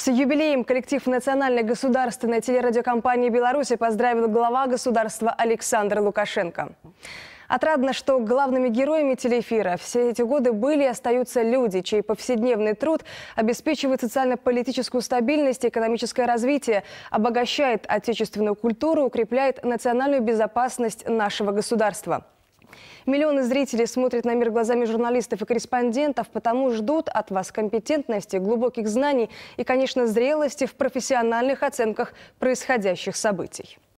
С юбилеем коллектив Национальной государственной телерадиокомпании Беларуси поздравил глава государства Александр Лукашенко. Отрадно, что главными героями телеэфира все эти годы были и остаются люди, чей повседневный труд обеспечивает социально-политическую стабильность и экономическое развитие, обогащает отечественную культуру, укрепляет национальную безопасность нашего государства. Миллионы зрителей смотрят на мир глазами журналистов и корреспондентов, потому ждут от вас компетентности, глубоких знаний и, конечно, зрелости в профессиональных оценках происходящих событий.